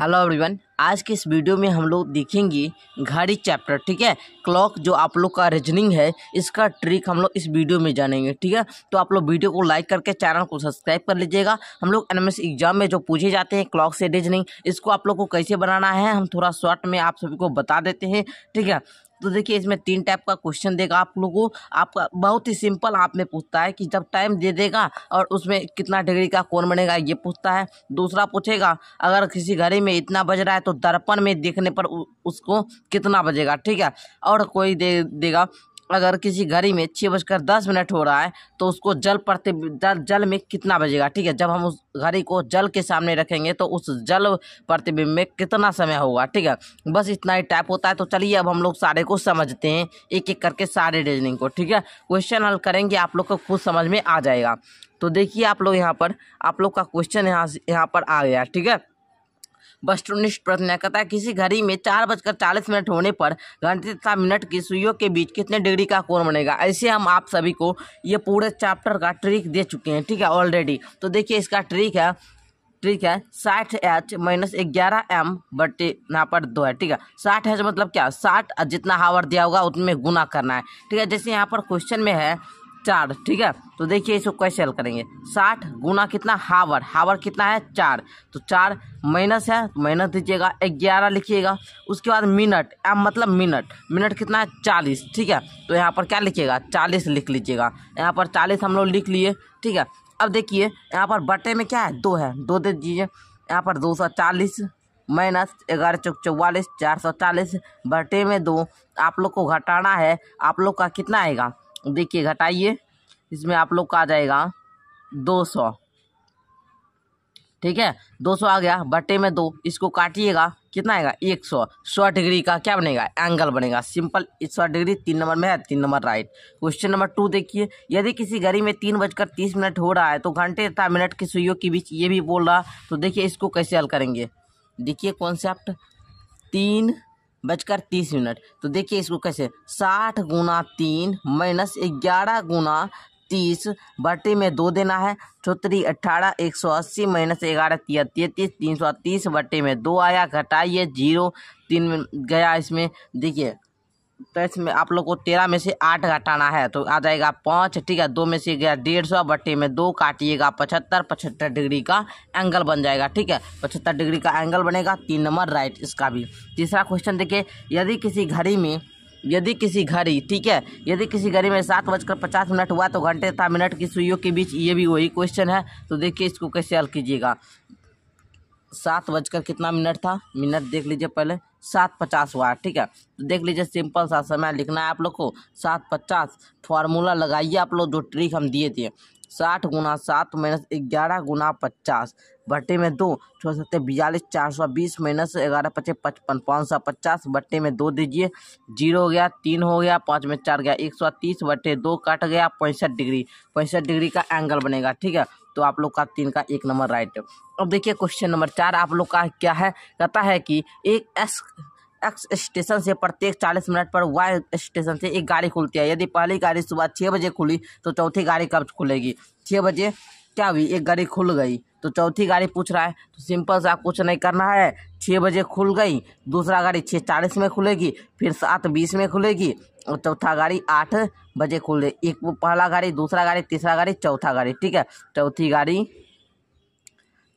hello everyone आज के इस वीडियो में हम लोग देखेंगे घड़ी चैप्टर ठीक है क्लॉक जो आप लोग का रीजनिंग है इसका ट्रिक हम लोग इस वीडियो में जानेंगे ठीक है तो आप लोग वीडियो को लाइक करके चैनल को सब्सक्राइब कर लीजिएगा हम लोग एन एग्जाम में जो पूछे जाते हैं क्लॉक से रीजनिंग इसको आप लोग को कैसे बनाना है हम थोड़ा शॉर्ट में आप सभी को बता देते हैं ठीक है तो देखिए इसमें तीन टाइप का क्वेश्चन देगा आप लोगों को आपका बहुत ही सिंपल आप में पूछता है कि जब टाइम दे देगा और उसमें कितना डिग्री का कौन बनेगा ये पूछता है दूसरा पूछेगा अगर किसी घड़ी में इतना बज रहा है तो दर्पण में देखने पर उसको कितना बजेगा ठीक है और कोई दे देगा अगर किसी घड़ी में छः बजकर दस मिनट हो रहा है तो उसको जल पड़ते जल में कितना बजेगा ठीक है जब हम उस घड़ी को जल के सामने रखेंगे तो उस जल प्रतिबिंब में कितना समय होगा ठीक है बस इतना ही टाइप होता है तो चलिए अब हम लोग सारे को समझते हैं एक एक करके सारे रीजनिंग को ठीक है क्वेश्चन हल करेंगे आप लोग को खुद समझ में आ जाएगा तो देखिए आप लोग यहाँ पर आप लोग का क्वेश्चन यहाँ यहाँ पर आ गया ठीक है वस्तुनिष्ठ प्रश्नकता किसी घड़ी में चार बजकर चालीस मिनट होने पर घंटे तथा मिनट की सुइयों के बीच कितने डिग्री का कोण बनेगा ऐसे हम आप सभी को ये पूरे चैप्टर का ट्रिक दे चुके हैं ठीक है ऑलरेडी तो देखिए इसका ट्रिक है ठीक है साठ एच माइनस ग्यारह एम बटे यहाँ पर दो है ठीक है साठ एच मतलब क्या साठ जितना हावर दिया होगा उतने गुना करना है ठीक है जैसे यहाँ पर क्वेश्चन में है चार ठीक है तो देखिए इसको कैसे हल करेंगे साठ गुना कितना हावर हावर कितना है चार तो चार माइनस है तो माइनस दीजिएगा ग्यारह लिखिएगा उसके बाद मिनट एम मतलब मिनट मिनट कितना है चालीस ठीक है तो यहाँ पर क्या लिखिएगा चालीस लिख लीजिएगा यहाँ पर चालीस हम लोग लिख लिए ठीक है अब देखिए यहाँ पर बटे में क्या है दो है दो दे दीजिए यहाँ पर दो सौ चालीस माइनस ग्यारह चौक चौवालीस चार सौ चालीस बटे में दो आप लोग को घटाना है आप लोग का कितना आएगा देखिए घटाइए इसमें आप लोग का आ जाएगा दो सौ ठीक है दो सौ आ गया बटे में दो इसको काटिएगा कितना आएगा एक सौ सौ डिग्री का क्या बनेगा एंगल बनेगा सिंपल सौ डिग्री तीन नंबर में है तीन number right question number two देखिए यदि किसी घड़ी में तीन बजकर तीस मिनट हो रहा है तो घंटे तथा मिनट के सुइयों के बीच ये भी बोल रहा तो देखिए इसको कैसे हल करेंगे देखिए कॉन्सेप्ट तीन बजकर तीस मिनट तो देखिए इसको कैसे साठ गुना तीन माइनस ग्यारह गुना तीस बटे में दो देना है चौथरी अट्ठारह एक सौ अस्सी माइनस ग्यारह तैतीस तीन सौ तीस बटे में दो आया घटाइए जीरो तीन गया इसमें देखिए तो में आप लोग को तेरह में से आठ घटाना है तो आ जाएगा पाँच ठीक है दो में से गया डेढ़ सौ बट्टे में दो काटिएगा पचहत्तर पचहत्तर डिग्री का एंगल बन जाएगा ठीक है पचहत्तर डिग्री का एंगल बनेगा तीन नंबर राइट इसका भी तीसरा क्वेश्चन देखिए यदि किसी घड़ी में यदि किसी घड़ी ठीक है यदि किसी घड़ी में सात बजकर पचास मिनट हुआ तो घंटे तथा मिनट की सुइयों के बीच ये भी वही क्वेश्चन है तो देखिए इसको कैसे हल कीजिएगा सात बजकर कितना मिनट था मिनट देख लीजिए पहले सात पचास हुआ है ठीक है तो देख लीजिए सिंपल सा समय लिखना है आप लोग को सात पचास फार्मूला लगाइए आप लोग जो ट्रिक हम दिए थे साठ गुना सात माइनस ग्यारह गुना पचास बट्टे में दो छः सत्तर बयालीस चार सौ बीस माइनस ग्यारह पच्चीस पचपन पाँच सौ पचास बट्टे में दो दीजिए जीरो हो गया तीन हो गया पाँच में चार गया एक सौ तीस बट्टे दो कट गया पैंसठ डिग्री पैंसठ डिग्री का एंगल बनेगा ठीक है तो आप लोग का तीन का एक नंबर राइट अब देखिए क्वेश्चन नंबर चार आप लोग का क्या है कहता है कि एक एस एक्स स्टेशन से प्रत्येक 40 मिनट पर वाई स्टेशन से एक गाड़ी खुलती है यदि पहली गाड़ी सुबह छः बजे खुली तो चौथी गाड़ी कब खुलेगी छः बजे क्या हुई एक गाड़ी खुल गई तो चौथी गाड़ी पूछ रहा है तो सिंपल सा कुछ नहीं करना है छः बजे खुल गई दूसरा गाड़ी छः चालीस में खुलेगी फिर सात बीस में खुलेगी और चौथा गाड़ी आठ बजे खोल दे एक वो पहला गाड़ी दूसरा गाड़ी तीसरा गाड़ी चौथा गाड़ी ठीक है चौथी गाड़ी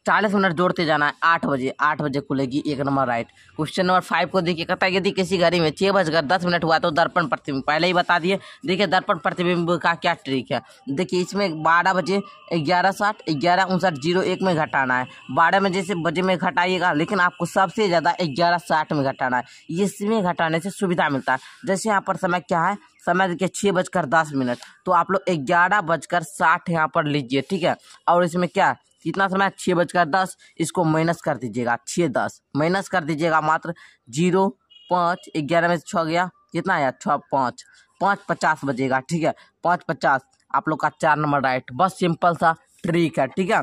चालीस मिनट जोड़ते जाना है आठ बजे आठ बजे खुलेगी एक number right question number five को देखिए कहता है यदि किसी घड़ी में छः बजकर दस मिनट हुआ तो दर्पण प्रतिबिंब पहले ही बता दिए देखिए दर्पण प्रतिबिंब का क्या ट्रिक है देखिए इसमें बारह बजे ग्यारह साठ ग्यारह उनसठ जीरो एक में घटाना है बारह बजे से बजे में घटाइएगा लेकिन आपको सबसे ज़्यादा ग्यारह साठ में घटाना है इसमें घटाने से सुविधा मिलता है जैसे यहाँ पर समय क्या है समय देखिए छः बजकर दस मिनट तो आप लोग ग्यारह बजकर साठ यहाँ पर लीजिए ठीक है और इसमें क्या कितना समय छः बजकर दस इसको माइनस कर दीजिएगा छः दस माइनस कर दीजिएगा मात्र जीरो पाँच ग्यारह में छः गया कितना आया छः पाँच पाँच पचास बजेगा ठीक है पाँच पचास आप लोग का चार नंबर राइट बस सिंपल सा ट्रिक है ठीक है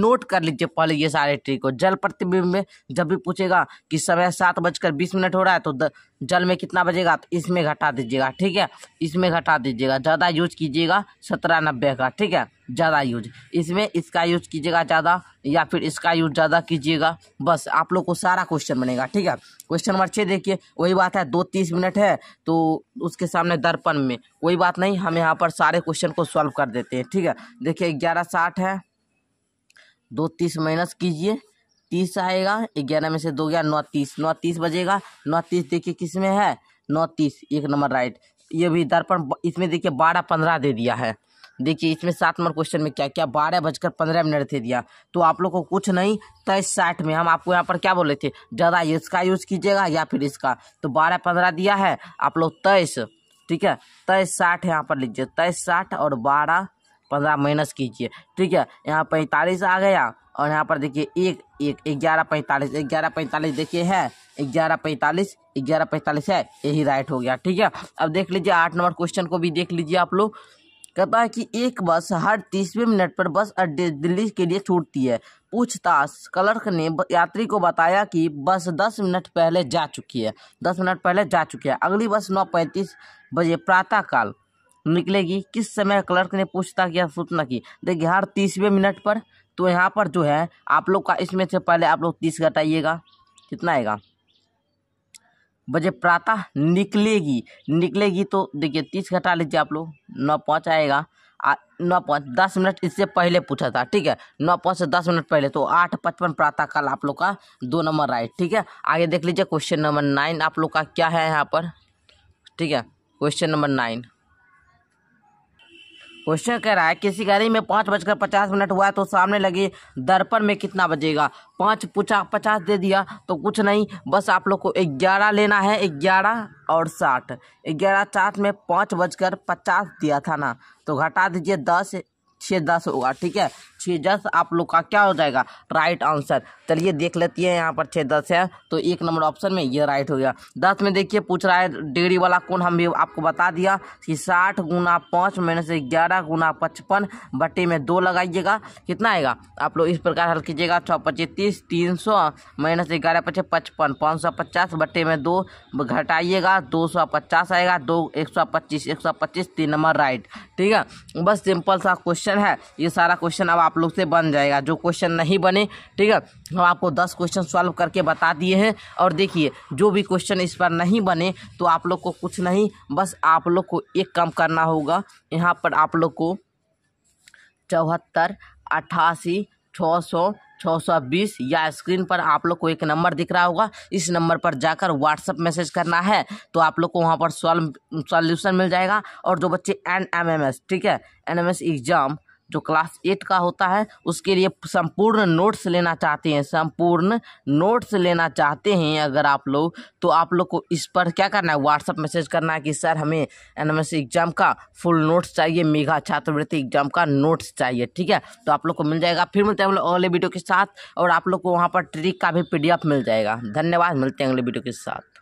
नोट कर लीजिए पहले ये सारे ट्रिक को जल प्रतिबिंब में जब भी पूछेगा कि समय सात बजकर बीस मिनट हो रहा है तो द, जल में कितना बजेगा तो इसमें घटा दीजिएगा ठीक है इसमें घटा दीजिएगा ज़्यादा यूज कीजिएगा सत्रह नब्बे का ठीक है ज़्यादा यूज इसमें इसका यूज कीजिएगा ज़्यादा या फिर इसका यूज ज़्यादा कीजिएगा बस आप लोग को सारा क्वेश्चन बनेगा ठीक है क्वेश्चन नंबर छः देखिए वही बात है दो तीस मिनट है तो उसके सामने दर्पण में कोई बात नहीं हम यहाँ पर सारे क्वेश्चन को सॉल्व कर देते हैं ठीक है देखिए ग्यारह साठ है दो तीस माइनस कीजिए तीस आएगा ग्यारह में से दो गया नौ तीस नौ तीस बजेगा नौ तीस देखिए किस में है नौ तीस एक नंबर राइट ये भी दर्पण इसमें देखिए बारह पंद्रह दे दिया है देखिए इसमें सात नंबर क्वेश्चन में क्या क्या बारह बजकर पंद्रह मिनट थे दिया तो आप लोग को कुछ नहीं तेईस तो साठ में हम आपको यहाँ पर क्या बोले थे ज़्यादा इसका यूज़ कीजिएगा या फिर इसका तो बारह पंद्रह दिया है आप लोग तेईस ठीक है तेईस साठ यहाँ पर लीजिए तेईस साठ और बारह पंद्रह माइनस कीजिए ठीक है यहाँ पैंतालीस आ गया और यहाँ पर देखिए एक एक ग्यारह पैंतालीस ग्यारह पैंतालीस देखिए है ग्यारह पैंतालीस ग्यारह पैंतालीस है यही राइट हो गया ठीक है अब देख लीजिए आठ नंबर क्वेश्चन को भी देख लीजिए आप लोग कहता है कि एक बस हर तीसवें मिनट पर बस अड्डे दिल्ली के लिए छूटती है पूछताछ क्लर्क ने यात्री को बताया कि बस दस मिनट पहले जा चुकी है दस मिनट पहले जा चुकी है अगली बस नौ पैंतीस बजे प्रातःकाल निकलेगी किस समय क्लर्क ने पूछताछ किया सूचना की देखिए हर तीसवें मिनट पर तो यहाँ पर जो है आप लोग का इसमें से पहले आप लोग तीस घटाइएगा कितना आएगा बजे प्रातः निकलेगी निकलेगी तो देखिए तीस घटा लीजिए आप लोग नौ पाँच आएगा नौ पाँच दस मिनट इससे पहले पूछा था ठीक है नौ पाँच से दस मिनट पहले तो आठ पचपन प्रातः काल आप लोग का दो नंबर राइट ठीक है आगे देख लीजिए क्वेश्चन नंबर नाइन आप लोग का क्या है यहाँ पर ठीक है क्वेश्चन नंबर नाइन क्वेश्चन कह रहा है किसी गाड़ी में पाँच बजकर पचास मिनट हुआ तो सामने लगे दर्पण में कितना बजेगा पाँच पूछा पचास दे दिया तो कुछ नहीं बस आप लोग को ग्यारह लेना है ग्यारह और साठ ग्यारह साठ में पाँच बजकर पचास दिया था ना तो घटा दीजिए दस छः दस होगा ठीक है छः दस आप लोग का क्या हो जाएगा राइट आंसर चलिए देख लेती है यहाँ पर छः दस है तो एक नंबर ऑप्शन में ये राइट हो गया दस में देखिए पूछ रहा है डिग्री वाला कौन हम भी आपको बता दिया कि साठ गुना पाँच माइनस ग्यारह गुना पचपन बटे में दो लगाइएगा कितना आएगा आप लोग इस प्रकार हल कीजिएगा छः पच्चीस तीस तीन सौ माइनस ग्यारह पचे पचपन पाँच सौ पचास बटे में दो घटाइएगा दो सौ पचास आएगा दो एक सौ पच्चीस एक सौ पच्चीस तीन नंबर राइट ठीक है बस सिंपल सा क्वेश्चन है ये सारा क्वेश्चन अब आप आप लोग से बन जाएगा जो क्वेश्चन नहीं बने ठीक है हम आपको दस क्वेश्चन सॉल्व करके बता दिए हैं और देखिए जो भी क्वेश्चन इस पर नहीं बने तो आप लोग को कुछ नहीं बस आप लोग को एक काम करना होगा यहाँ पर आप लोग को चौहत्तर अट्ठासी छः सौ छः सौ बीस या स्क्रीन पर आप लोग को एक नंबर दिख रहा होगा इस नंबर पर जाकर व्हाट्सअप मैसेज करना है तो आप लोग को वहाँ पर सॉल्व सॉल्यूशन मिल जाएगा और जो बच्चे एन एम एम एस ठीक है एन एम एस एग्ज़ाम जो क्लास एट का होता है उसके लिए संपूर्ण नोट्स लेना चाहते हैं संपूर्ण नोट्स लेना चाहते हैं अगर आप लोग तो आप लोग को इस पर क्या करना है व्हाट्सअप मैसेज करना है कि सर हमें एन एग्ज़ाम का फुल नोट्स चाहिए मेघा छात्रवृत्ति एग्जाम का नोट्स चाहिए ठीक है तो आप लोग को मिल जाएगा फिर मिलते हैं हम लोग अगले वीडियो के साथ और आप लोग को वहाँ पर ट्रिक का भी पी मिल जाएगा धन्यवाद मिलते हैं अगले वीडियो के साथ